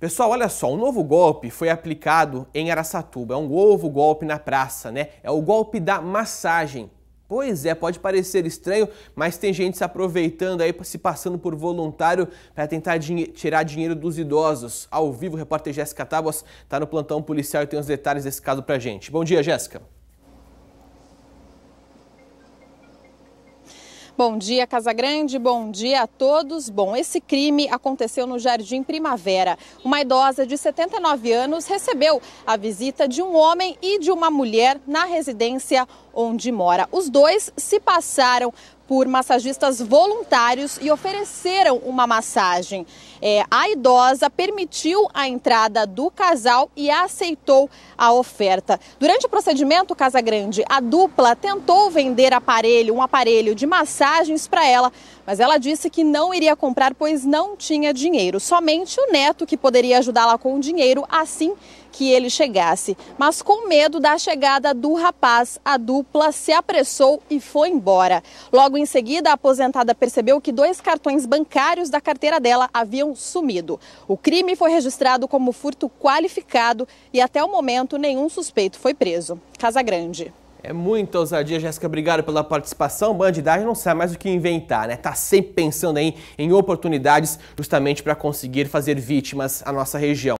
Pessoal, olha só, um novo golpe foi aplicado em Araçatuba. É um novo golpe na praça, né? É o golpe da massagem. Pois é, pode parecer estranho, mas tem gente se aproveitando aí, se passando por voluntário para tentar tirar dinheiro dos idosos. Ao vivo, o repórter Jéssica Tábuas está no plantão policial e tem os detalhes desse caso pra gente. Bom dia, Jéssica. Bom dia, Casagrande. Bom dia a todos. Bom, esse crime aconteceu no Jardim Primavera. Uma idosa de 79 anos recebeu a visita de um homem e de uma mulher na residência onde mora. Os dois se passaram por massagistas voluntários e ofereceram uma massagem. É, a idosa permitiu a entrada do casal e aceitou a oferta. Durante o procedimento Casa Grande, a dupla tentou vender aparelho, um aparelho de massagens para ela, mas ela disse que não iria comprar pois não tinha dinheiro. Somente o neto que poderia ajudá-la com o dinheiro, assim que ele chegasse. Mas com medo da chegada do rapaz, a dupla se apressou e foi embora. Logo em seguida, a aposentada percebeu que dois cartões bancários da carteira dela haviam sumido. O crime foi registrado como furto qualificado e até o momento nenhum suspeito foi preso. Casa Grande. É muita ousadia, Jéssica. Obrigado pela participação. Bandidagem não sabe mais o que inventar, né? Tá sempre pensando aí em oportunidades justamente para conseguir fazer vítimas à nossa região.